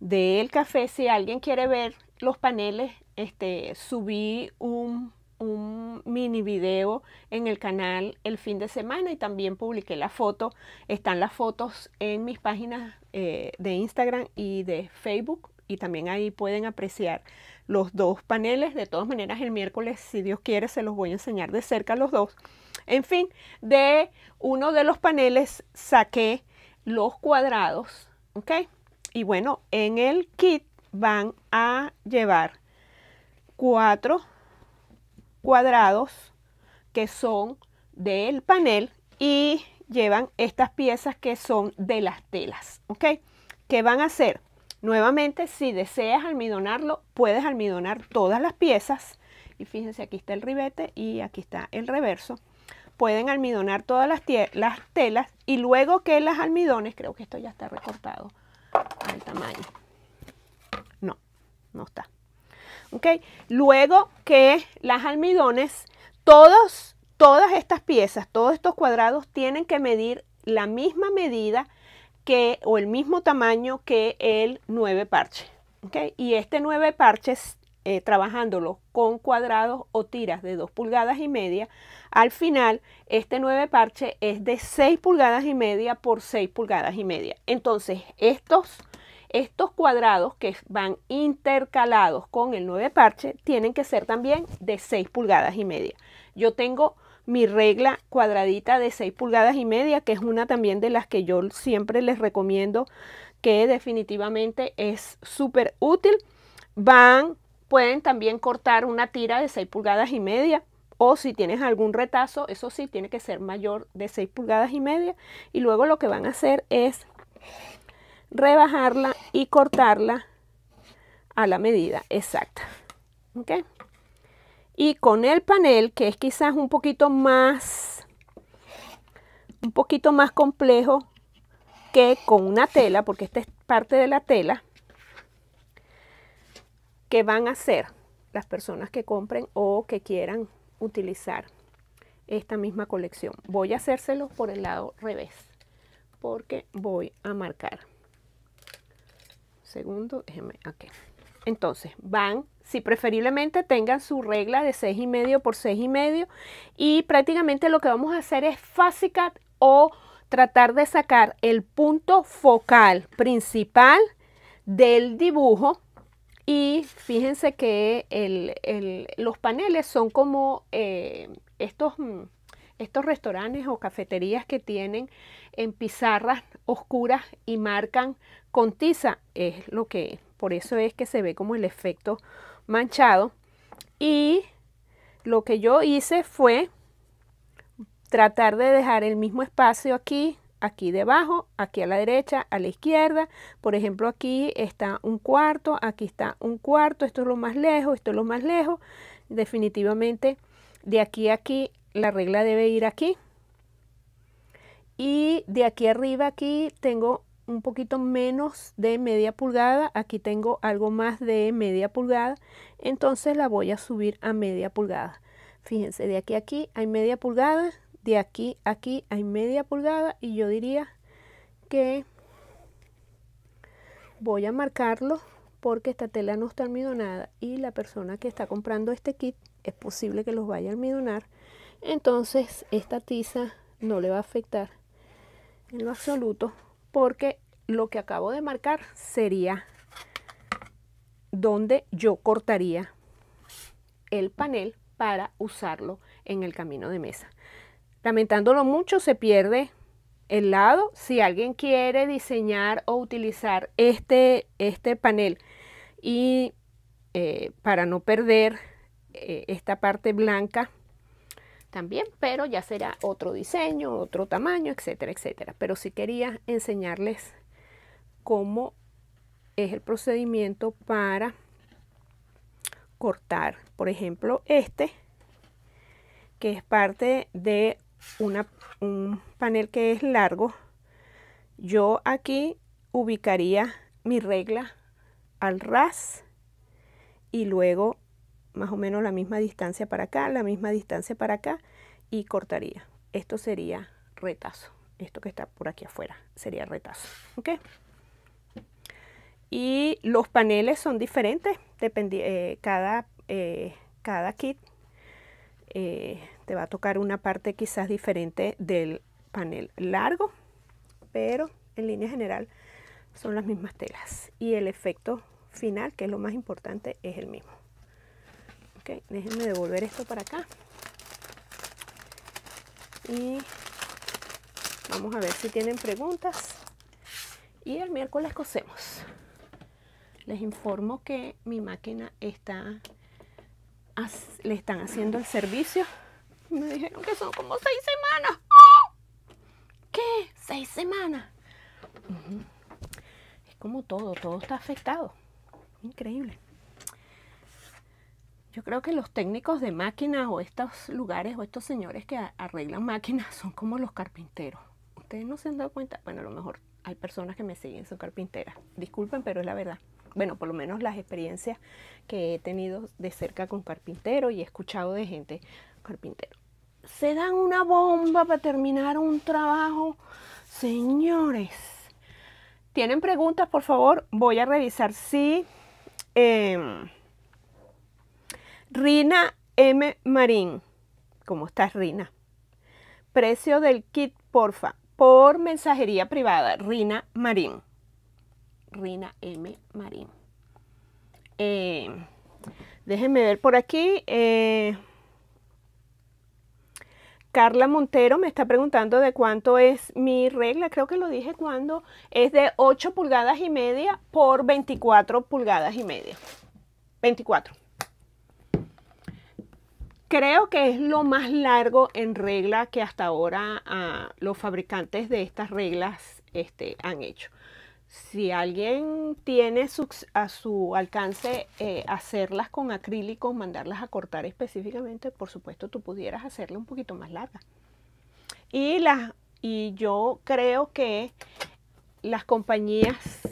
del café, si alguien quiere ver los paneles, este, subí un un mini video en el canal el fin de semana y también publiqué la foto. Están las fotos en mis páginas eh, de Instagram y de Facebook y también ahí pueden apreciar los dos paneles. De todas maneras, el miércoles, si Dios quiere, se los voy a enseñar de cerca los dos. En fin, de uno de los paneles saqué los cuadrados, ¿ok? Y bueno, en el kit van a llevar cuatro cuadrados que son del panel y llevan estas piezas que son de las telas, ¿ok? ¿Qué van a hacer? Nuevamente, si deseas almidonarlo, puedes almidonar todas las piezas. Y fíjense, aquí está el ribete y aquí está el reverso. Pueden almidonar todas las, las telas y luego que las almidones, creo que esto ya está recortado al tamaño. No, no está. Luego que las almidones, todos, todas estas piezas, todos estos cuadrados tienen que medir la misma medida que, o el mismo tamaño que el 9 parche. Y este 9 parches, eh, trabajándolo con cuadrados o tiras de 2 pulgadas y media, al final este 9 parche es de 6 pulgadas y media por 6 pulgadas y media. Entonces, estos estos cuadrados que van intercalados con el 9 parche tienen que ser también de 6 pulgadas y media. Yo tengo mi regla cuadradita de 6 pulgadas y media, que es una también de las que yo siempre les recomiendo, que definitivamente es súper útil. Van, pueden también cortar una tira de 6 pulgadas y media o si tienes algún retazo, eso sí, tiene que ser mayor de 6 pulgadas y media. Y luego lo que van a hacer es rebajarla y cortarla a la medida exacta. Y con el panel, que es quizás un poquito más, un poquito más complejo que con una tela, porque esta es parte de la tela, que van a hacer las personas que compren o que quieran utilizar esta misma colección. Voy a hacérselo por el lado revés, porque voy a marcar segundo, déjeme, ok. Entonces, van, si preferiblemente tengan su regla de 6 y medio por 6 y medio y prácticamente lo que vamos a hacer es fácil o tratar de sacar el punto focal principal del dibujo y fíjense que el, el, los paneles son como eh, estos, mm, estos restaurantes o cafeterías que tienen en pizarras oscuras y marcan con tiza es lo que Por eso es que se ve como el efecto manchado. Y lo que yo hice fue tratar de dejar el mismo espacio aquí, aquí debajo, aquí a la derecha, a la izquierda. Por ejemplo, aquí está un cuarto, aquí está un cuarto, esto es lo más lejos, esto es lo más lejos. Definitivamente de aquí a aquí la regla debe ir aquí. Y de aquí arriba aquí tengo un poquito menos de media pulgada, aquí tengo algo más de media pulgada, entonces la voy a subir a media pulgada. Fíjense, de aquí a aquí hay media pulgada, de aquí a aquí hay media pulgada y yo diría que voy a marcarlo porque esta tela no está almidonada y la persona que está comprando este kit es posible que los vaya a almidonar. Entonces esta tiza no le va a afectar en lo absoluto porque lo que acabo de marcar sería donde yo cortaría el panel para usarlo en el camino de mesa. Lamentándolo mucho, se pierde el lado. Si alguien quiere diseñar o utilizar este, este panel y eh, para no perder eh, esta parte blanca también, pero ya será otro diseño, otro tamaño, etcétera, etcétera. Pero si quería enseñarles cómo es el procedimiento para cortar, por ejemplo, este, que es parte de una, un panel que es largo. Yo aquí ubicaría mi regla al ras y luego más o menos la misma distancia para acá, la misma distancia para acá y cortaría. Esto sería retazo. Esto que está por aquí afuera sería retazo. Y los paneles son diferentes. Eh, cada, eh, cada kit eh, te va a tocar una parte quizás diferente del panel largo. Pero en línea general son las mismas telas. Y el efecto final, que es lo más importante, es el mismo déjenme devolver esto para acá y vamos a ver si tienen preguntas y el miércoles cosemos les informo que mi máquina está le están haciendo el servicio me dijeron que son como seis semanas ¿qué? seis semanas es como todo todo está afectado increíble yo creo que los técnicos de máquinas o estos lugares o estos señores que arreglan máquinas son como los carpinteros. Ustedes no se han dado cuenta, bueno, a lo mejor hay personas que me siguen, son carpinteras. Disculpen, pero es la verdad. Bueno, por lo menos las experiencias que he tenido de cerca con carpintero y he escuchado de gente carpintero. Se dan una bomba para terminar un trabajo. Señores, ¿tienen preguntas, por favor? Voy a revisar si... Em, Rina M. Marín. ¿Cómo estás, Rina? Precio del kit, porfa, por mensajería privada. Rina Marín. Rina M. Marín. Eh, déjenme ver por aquí. Eh, Carla Montero me está preguntando de cuánto es mi regla. Creo que lo dije cuando. Es de 8 pulgadas y media por 24 pulgadas y media. 24. Creo que es lo más largo en regla que hasta ahora ah, los fabricantes de estas reglas este, han hecho. Si alguien tiene a su alcance eh, hacerlas con acrílico, mandarlas a cortar específicamente, por supuesto tú pudieras hacerla un poquito más larga. Y, y yo creo que las compañías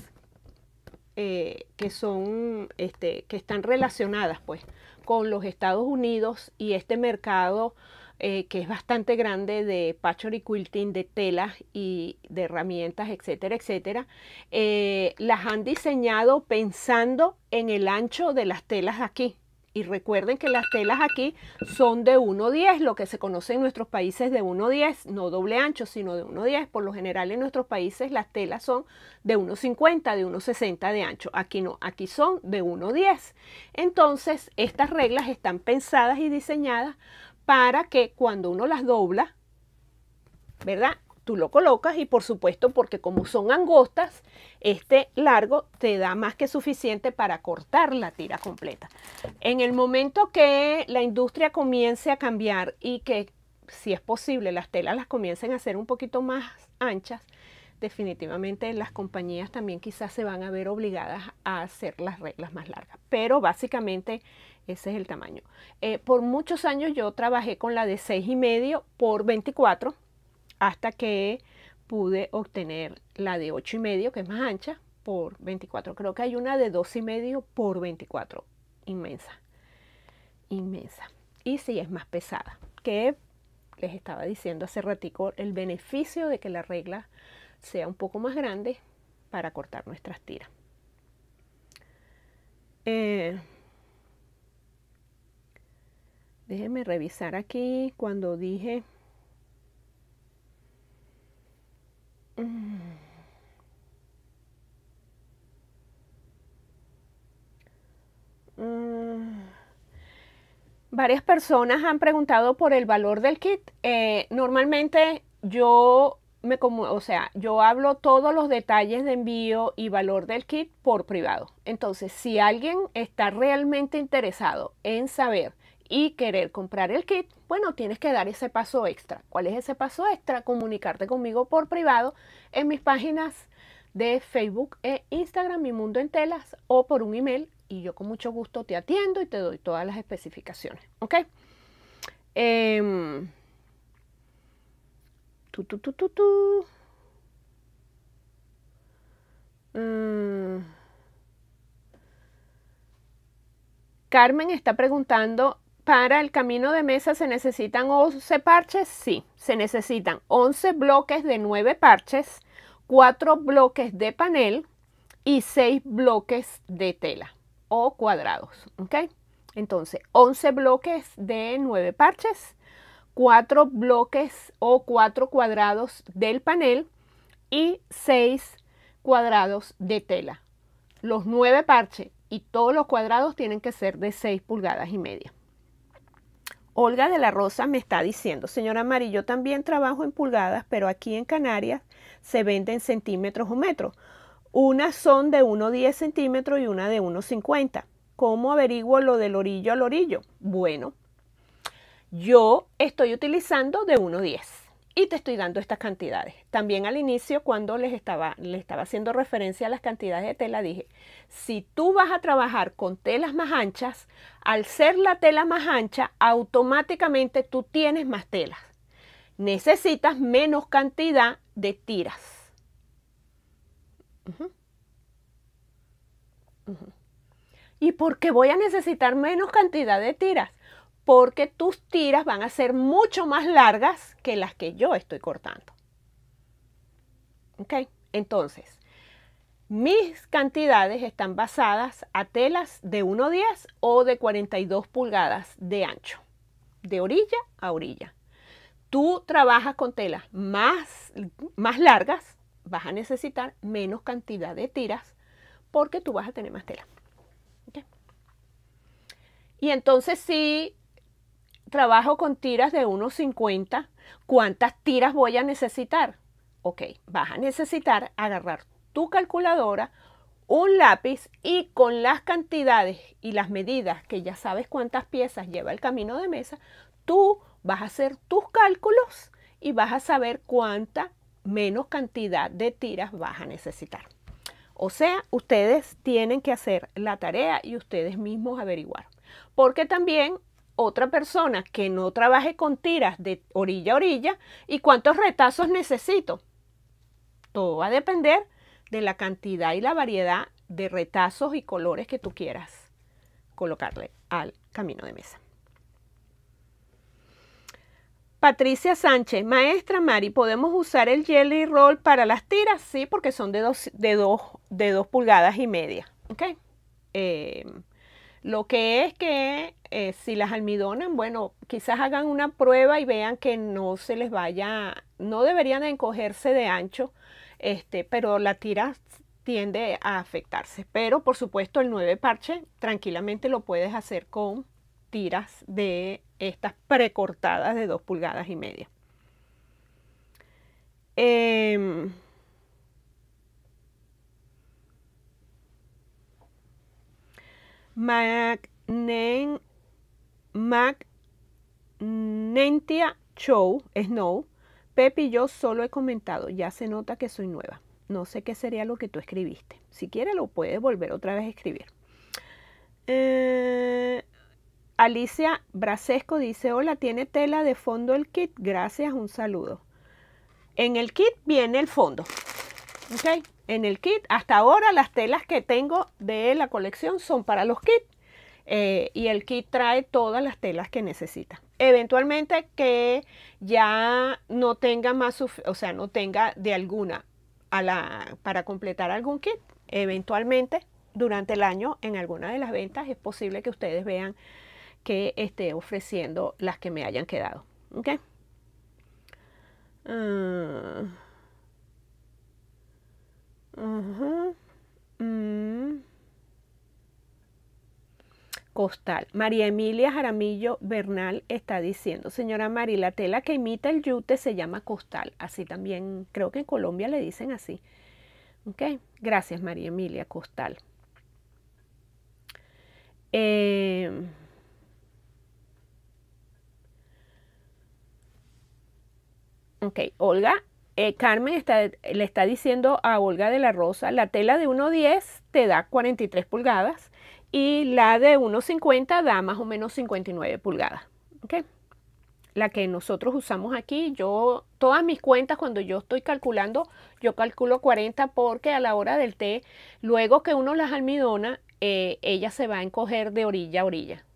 eh, que son, este, que están relacionadas, pues, con los Estados Unidos y este mercado eh, que es bastante grande de patchwork quilting, de telas y de herramientas, etcétera, etcétera, eh, las han diseñado pensando en el ancho de las telas aquí. Y recuerden que las telas aquí son de 1,10, lo que se conoce en nuestros países de 1,10, no doble ancho, sino de 1,10. Por lo general en nuestros países las telas son de 1,50, de 1,60 de ancho. Aquí no, aquí son de 1,10. Entonces, estas reglas están pensadas y diseñadas para que cuando uno las dobla, ¿verdad? lo colocas y por supuesto porque como son angostas, este largo te da más que suficiente para cortar la tira completa. En el momento que la industria comience a cambiar y que si es posible las telas las comiencen a hacer un poquito más anchas, definitivamente las compañías también quizás se van a ver obligadas a hacer las reglas más largas, pero básicamente ese es el tamaño. Eh, por muchos años yo trabajé con la de 6 y medio por 24 hasta que pude obtener la de 8 y medio, que es más ancha, por 24. Creo que hay una de dos y medio por 24. Inmensa. Inmensa. Y si es más pesada. Que les estaba diciendo hace ratico el beneficio de que la regla sea un poco más grande para cortar nuestras tiras. Eh, déjenme revisar aquí cuando dije Mm. Varias personas han preguntado por el valor del kit. Eh, normalmente yo me como, o sea, yo hablo todos los detalles de envío y valor del kit por privado. Entonces, si alguien está realmente interesado en saber y querer comprar el kit, bueno, tienes que dar ese paso extra. ¿Cuál es ese paso extra? Comunicarte conmigo por privado en mis páginas de Facebook e Instagram, Mi Mundo en Telas, o por un email y yo con mucho gusto te atiendo y te doy todas las especificaciones. ¿Ok? Eh, Carmen está preguntando para el camino de mesa se necesitan 11 parches, sí, se necesitan 11 bloques de 9 parches, 4 bloques de panel y 6 bloques de tela o cuadrados, Entonces, 11 bloques de 9 parches, 4 bloques o 4 cuadrados del panel y 6 cuadrados de tela. Los 9 parches y todos los cuadrados tienen que ser de 6 pulgadas y media. Olga de la Rosa me está diciendo, señora Mari, yo también trabajo en pulgadas, pero aquí en Canarias se venden centímetros o metros. Unas son de 1,10 centímetros y una de 1,50. ¿Cómo averiguo lo del orillo al orillo? Bueno, yo estoy utilizando de 1,10 y te estoy dando estas cantidades. También al inicio, cuando les estaba, estaba haciendo referencia a las cantidades de tela, dije, si tú vas a trabajar con telas más anchas, al ser la tela más ancha, automáticamente tú tienes más telas. Necesitas menos cantidad de tiras. ¿Y por qué voy a necesitar menos cantidad de tiras? porque tus tiras van a ser mucho más largas que las que yo estoy cortando. ¿Ok? Entonces, mis cantidades están basadas a telas de 1,10 o de 42 pulgadas de ancho, de orilla a orilla. Tú trabajas con telas más, más largas, vas a necesitar menos cantidad de tiras porque tú vas a tener más tela. ¿Ok? Y entonces sí trabajo con tiras de unos ¿cuántas tiras voy a necesitar? Ok, vas a necesitar agarrar tu calculadora, un lápiz y con las cantidades y las medidas, que ya sabes cuántas piezas lleva el camino de mesa, tú vas a hacer tus cálculos y vas a saber cuánta menos cantidad de tiras vas a necesitar. O sea, ustedes tienen que hacer la tarea y ustedes mismos averiguar. Porque también otra persona que no trabaje con tiras de orilla a orilla y cuántos retazos necesito. Todo va a depender de la cantidad y la variedad de retazos y colores que tú quieras colocarle al camino de mesa. Patricia Sánchez, maestra Mari, ¿podemos usar el jelly roll para las tiras? Sí, porque son de dos, de dos, de dos pulgadas y media. ¿okay? Eh, lo que es que eh, si las almidonan, bueno, quizás hagan una prueba y vean que no se les vaya, no deberían encogerse de ancho, este, pero la tira tiende a afectarse. Pero por supuesto el 9 parche tranquilamente lo puedes hacer con tiras de estas precortadas de 2 pulgadas y media. Em, Mac Nentia Show, Snow, Pepe yo solo he comentado, ya se nota que soy nueva. No sé qué sería lo que tú escribiste. Si quieres lo puedes volver otra vez a escribir. Eh, Alicia Brasesco dice, hola, tiene tela de fondo el kit. Gracias, un saludo. En el kit viene el fondo. ¿Ok? en el kit. Hasta ahora las telas que tengo de la colección son para los kits. Eh, y el kit trae todas las telas que necesita. Eventualmente que ya no tenga más, o sea, no tenga de alguna a la, para completar algún kit, eventualmente durante el año en alguna de las ventas es posible que ustedes vean que esté ofreciendo las que me hayan quedado. ¿Ok? Ah. Mm. Costal. María Emilia Jaramillo Bernal está diciendo, señora María, la tela que imita el yute se llama costal. Así también, creo que en Colombia le dicen así. Ok, gracias María Emilia Costal. Eh, ok, Olga eh, Carmen está, le está diciendo a Olga de la Rosa, la tela de 1.10 te da 43 pulgadas y la de 1.50 da más o menos 59 pulgadas. La que nosotros usamos aquí, yo todas mis cuentas cuando yo estoy calculando, yo calculo 40 porque a la hora del té, luego que uno las almidona, eh, ella se va a encoger de orilla a orilla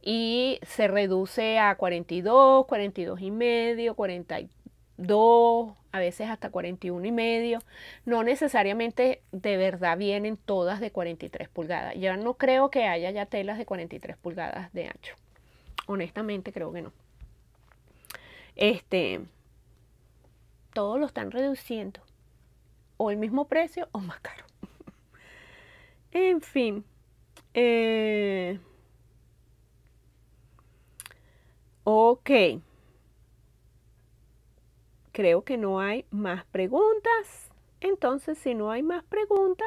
y se reduce a 42, 42 y medio, 42 veces hasta 41 y medio. No necesariamente de verdad vienen todas de 43 pulgadas. ya no creo que haya ya telas de 43 pulgadas de ancho. Honestamente creo que no. Este, todos lo están reduciendo. O el mismo precio o más caro. en fin. Eh, ok creo que no hay más preguntas. Entonces, si no hay más preguntas,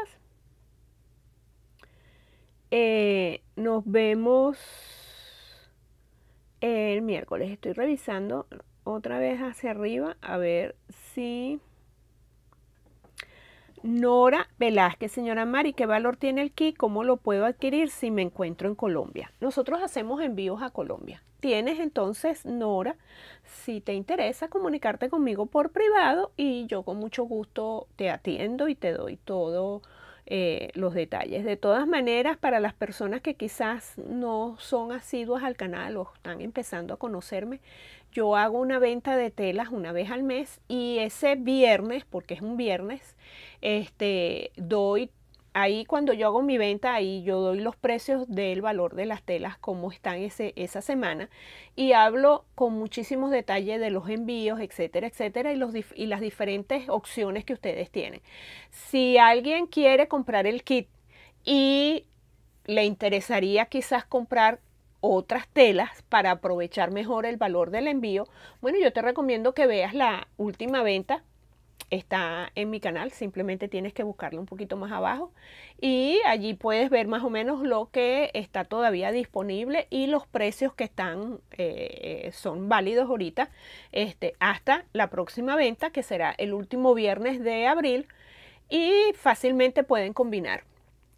eh, nos vemos el miércoles. Estoy revisando otra vez hacia arriba a ver si... Nora Velázquez, señora Mari, ¿qué valor tiene el kit? ¿Cómo lo puedo adquirir si me encuentro en Colombia? Nosotros hacemos envíos a Colombia. Tienes entonces, Nora, si te interesa comunicarte conmigo por privado y yo con mucho gusto te atiendo y te doy todo. Eh, los detalles. De todas maneras, para las personas que quizás no son asiduas al canal o están empezando a conocerme, yo hago una venta de telas una vez al mes y ese viernes, porque es un viernes, este, doy, ahí cuando yo hago mi venta, ahí yo doy los precios del valor de las telas, cómo están ese, esa semana y hablo con muchísimos detalles de los envíos, etcétera, etcétera, y, los y las diferentes opciones que ustedes tienen. Si alguien quiere comprar el kit y le interesaría quizás comprar otras telas para aprovechar mejor el valor del envío, bueno, yo te recomiendo que veas la última venta. Está en mi canal, simplemente tienes que buscarlo un poquito más abajo y allí puedes ver más o menos lo que está todavía disponible y los precios que están, eh, son válidos ahorita este, hasta la próxima venta que será el último viernes de abril y fácilmente pueden combinar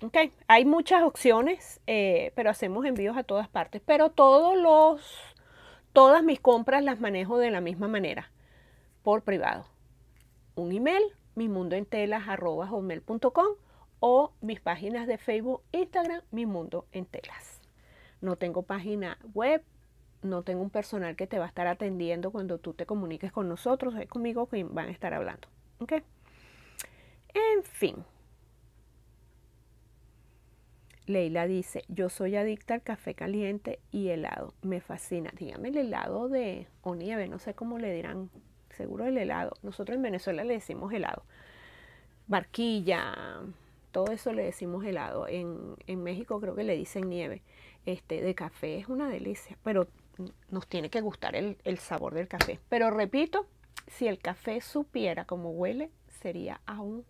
Okay. Hay muchas opciones, eh, pero hacemos envíos a todas partes. Pero todos los, todas mis compras las manejo de la misma manera, por privado. Un email, mi o mis páginas de Facebook, Instagram, mi mundo en telas. No tengo página web, no tengo un personal que te va a estar atendiendo cuando tú te comuniques con nosotros, conmigo que van a estar hablando. ¿okay? En fin. Leila dice, yo soy adicta al café caliente y helado, me fascina. Dígame el helado de o nieve, no sé cómo le dirán, seguro el helado. Nosotros en Venezuela le decimos helado. Barquilla, todo eso le decimos helado. En, México creo que le dicen nieve. Este, de café es una delicia, pero nos tiene que gustar el, el sabor del café. Pero repito, si el café supiera cómo huele, sería aún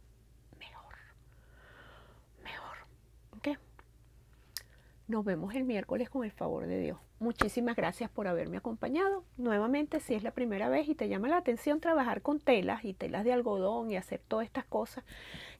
Nos vemos el miércoles con el favor de Dios. Muchísimas gracias por haberme acompañado. Nuevamente, si es la primera vez y te llama la atención trabajar con telas y telas de algodón y hacer todas estas cosas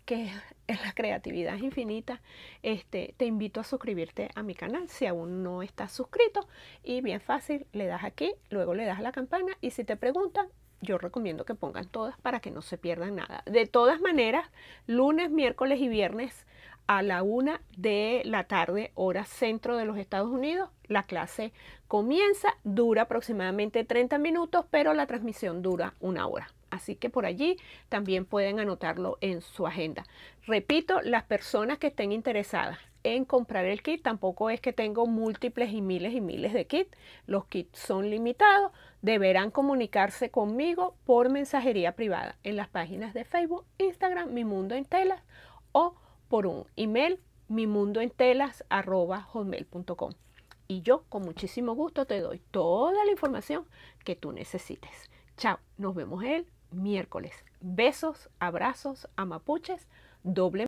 que es la creatividad infinita, este, te invito a suscribirte a mi canal si aún no estás suscrito. Y bien fácil, le das aquí, luego le das a la campana y si te preguntan, yo recomiendo que pongan todas para que no se pierdan nada. De todas maneras, lunes, miércoles y viernes a la una de la tarde, hora centro de los Estados Unidos. La clase comienza, dura aproximadamente 30 minutos, pero la transmisión dura una hora. Así que por allí también pueden anotarlo en su agenda. Repito, las personas que estén interesadas en comprar el kit, tampoco es que tengo múltiples y miles y miles de kits, los kits son limitados, deberán comunicarse conmigo por mensajería privada en las páginas de Facebook, Instagram, Mi Mundo en Telas o por un email mimundoentelas.com. Y yo con muchísimo gusto te doy toda la información que tú necesites. Chao, nos vemos el miércoles. Besos, abrazos, amapuches, doble.